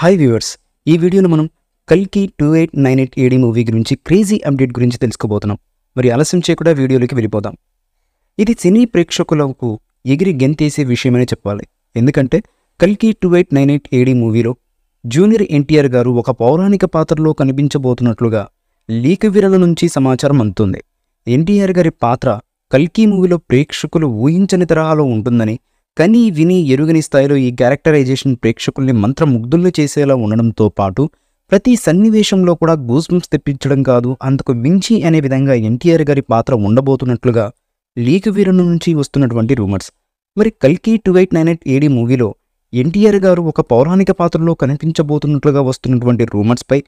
hi viewers ఈ వీడియోను మనం కల్కి two eight nine eight AD movie గురించి క్రేజీ అప్డేట్ గురించి తెలుసుకోబోతున్నాం మరి ఆలస్యం చేయకుండా వీడియోలోకి వెళ్ళిపోదాం ఇది సినీ ప్రేక్షకులకు ఎగిరి గెంతేసే విషయమనే చెప్పాలి ఎందుకంటే కల్కి two eight nine eight AD మూవీలో జూనియర్ ఎన్టీఆర్ గారు ఒక పౌరాణిక పాత్రలో కనిపించబోతున్నట్లుగా లీక్ విరల నుంచి సమాచారం అందుతుంది ఎన్టీఆర్ గారి పాత్ర కల్కీ మూవీలో ప్రేక్షకులు ఊహించని తరహాలో ఉంటుందని కని విని ఎరుగని స్థాయిలో ఈ క్యారెక్టరైజేషన్ ప్రేక్షకుల్ని మంత్రముగ్ధుల్ని చేసేలా ఉండడంతో పాటు ప్రతి సన్నివేశంలో కూడా గూస్బంప్స్ తెప్పించడం కాదు అంతకు మించి అనే విధంగా ఎన్టీఆర్ గారి పాత్ర ఉండబోతున్నట్లుగా లీక్ వీరణ నుంచి వస్తున్నటువంటి రూమర్స్ మరి కల్కి two eight nine eight AD మూవీలో ఎన్టీఆర్ గారు ఒక పౌరాణిక పాత్రలో కనిపించబోతున్నట్లుగా వస్తున్నటువంటి రూమర్స్పై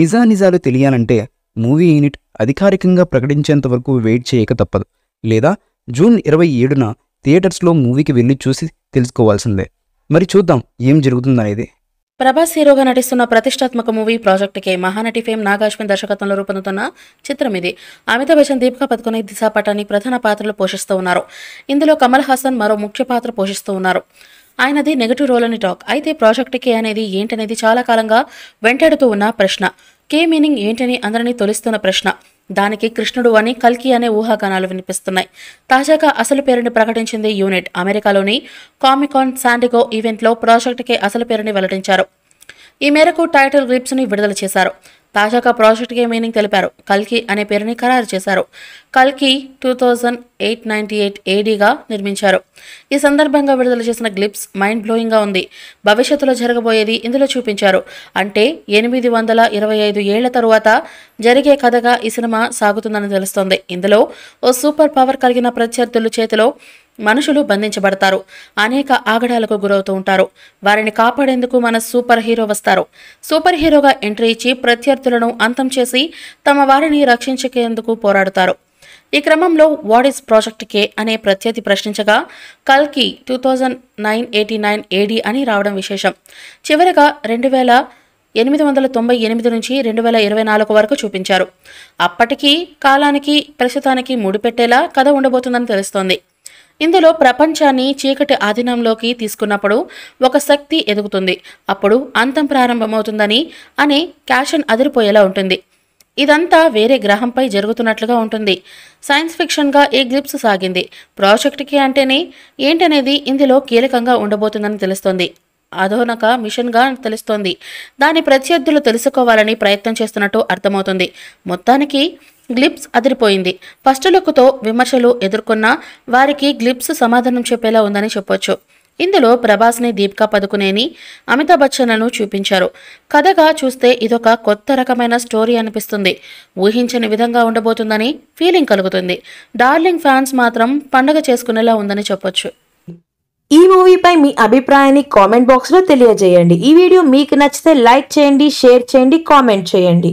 నిజానిజాలు తెలియాలంటే మూవీ యూనిట్ అధికారికంగా ప్రకటించేంత వరకు వెయిట్ చేయక తప్పదు లేదా జూన్ ఇరవై ఏడున థియేటర్స్లో మూవీకి వెళ్ళి చూసి తెలుసుకోవాల్సిందే మరి చూద్దాం ఏం జరుగుతుందనేది ప్రభాస్ హీరోగా నటిస్తున్న ప్రతిష్టాత్మక మూవీ ప్రాజెక్టుకే మహానటి ఫేమ్ నాగాశ్విన్ దర్శకత్వంలో రూపొందుతున్న చిత్రం ఇది అమితాబ్ బచ్చన్ దీపికా పదుకొని దిశా పటాని ప్రధాన పాత్రలు పోషిస్తూ ఉన్నారు ఇందులో కమల్ హాసన్ మరో ముఖ్య పాత్ర పోషిస్తూ ఉన్నారు ఆయనది నెగటివ్ రోల్ అని టాక్ అయితే ప్రాజెక్టుకే అనేది ఏంటనేది చాలా కాలంగా వెంటాడుతూ ఉన్న ప్రశ్న కే మీనింగ్ ఏంటని అందరినీ తొలిస్తున్న ప్రశ్న దానికి కృష్ణుడు అని కల్కి అనే ఊహాగానాలు వినిపిస్తున్నాయి తాజాగా అసలు పేరుని ప్రకటించింది యూనిట్ అమెరికాలోని కామికాన్ శాండిగో ఈవెంట్లో ప్రాజెక్టుకే అసలు పేరుని వెల్లడించారు ఈ మేరకు టైటిల్ ని విడుదల చేశారు తాజాగా ప్రాజెక్ట్కి మీనింగ్ తెలిపారు కల్కి అనే పేరుని ఖరారు చేశారు కల్కి two thousand eight ninety eight ఏడీగా నిర్మించారు ఈ సందర్భంగా విడుదల చేసిన గ్లిప్స్ మైండ్ బ్లోయింగ్గా ఉంది భవిష్యత్తులో జరగబోయేది ఇందులో చూపించారు అంటే ఎనిమిది వందల ఇరవై ఐదు ఏళ్ల తరువాత జరిగే కథగా ఈ సినిమా సాగుతుందని తెలుస్తోంది ఇందులో ఓ సూపర్ పవర్ కలిగిన ప్రత్యర్థుల చేతిలో మనుషులు బంధించబడతారు అనేక ఆగడాలకు గురవుతూ ఉంటారు వారిని కాపాడేందుకు మన సూపర్ హీరో వస్తారు సూపర్ హీరోగా ఎంట్రీ ఇచ్చి ప్రత్యర్థులను అంతం చేసి తమ వారిని రక్షించేందుకు పోరాడుతారు ఈ క్రమంలో వాట్ ఇస్ ప్రాజెక్ట్ కే అనే ప్రత్యర్థి ప్రశ్నించగా కల్కి two thousand nine eighty nine AD అని రావడం విశేషం చివరగా రెండు వేల ఎనిమిది వందల తొంభై ఎనిమిది నుంచి రెండు వేల ఇరవై నాలుగు వరకు చూపించారు అప్పటికీ కాలానికి ప్రస్తుతానికి ముడిపెట్టేలా కథ ఉండబోతుందని తెలుస్తోంది ఇందులో ప్రపంచాన్ని చీకటి ఆధీనంలోకి తీసుకున్నప్పుడు ఒక శక్తి ఎదుగుతుంది అప్పుడు అంతం ప్రారంభమవుతుందని అనే క్యాషన్ అదిరిపోయేలా ఉంటుంది ఇదంతా వేరే గ్రహంపై జరుగుతున్నట్లుగా ఉంటుంది సైన్స్ ఫిక్షన్గా ఈ గ్రిప్స్ సాగింది ప్రాజెక్ట్కి అంటేనే ఏంటనేది ఇందులో కీలకంగా ఉండబోతుందని తెలుస్తోంది అధోనక మిషన్గా తెలుస్తోంది దాని ప్రత్యర్థులు తెలుసుకోవాలని ప్రయత్నం చేస్తున్నట్టు అర్థమవుతుంది మొత్తానికి గ్లిప్స్ అదిరిపోయింది ఫస్ట్ లుక్తో విమర్శలు ఎదుర్కొన్నా వారికి గ్లిప్స్ సమాధానం చెప్పేలా ఉందని చెప్పొచ్చు ఇందులో ప్రభాస్ని దీపికా పదుకునేని అమితాబ్ బచ్చన్లను చూపించారు కథగా చూస్తే ఇదొక కొత్త రకమైన స్టోరీ అనిపిస్తుంది ఊహించని విధంగా ఉండబోతుందని ఫీలింగ్ కలుగుతుంది డార్లింగ్ ఫ్యాన్స్ మాత్రం పండగ చేసుకునేలా ఉందని చెప్పొచ్చు ఈ మూవీపై మీ అభిప్రాయాన్ని కామెంట్ బాక్స్లో తెలియజేయండి ఈ వీడియో మీకు నచ్చితే లైక్ చేయండి షేర్ చేయండి కామెంట్ చేయండి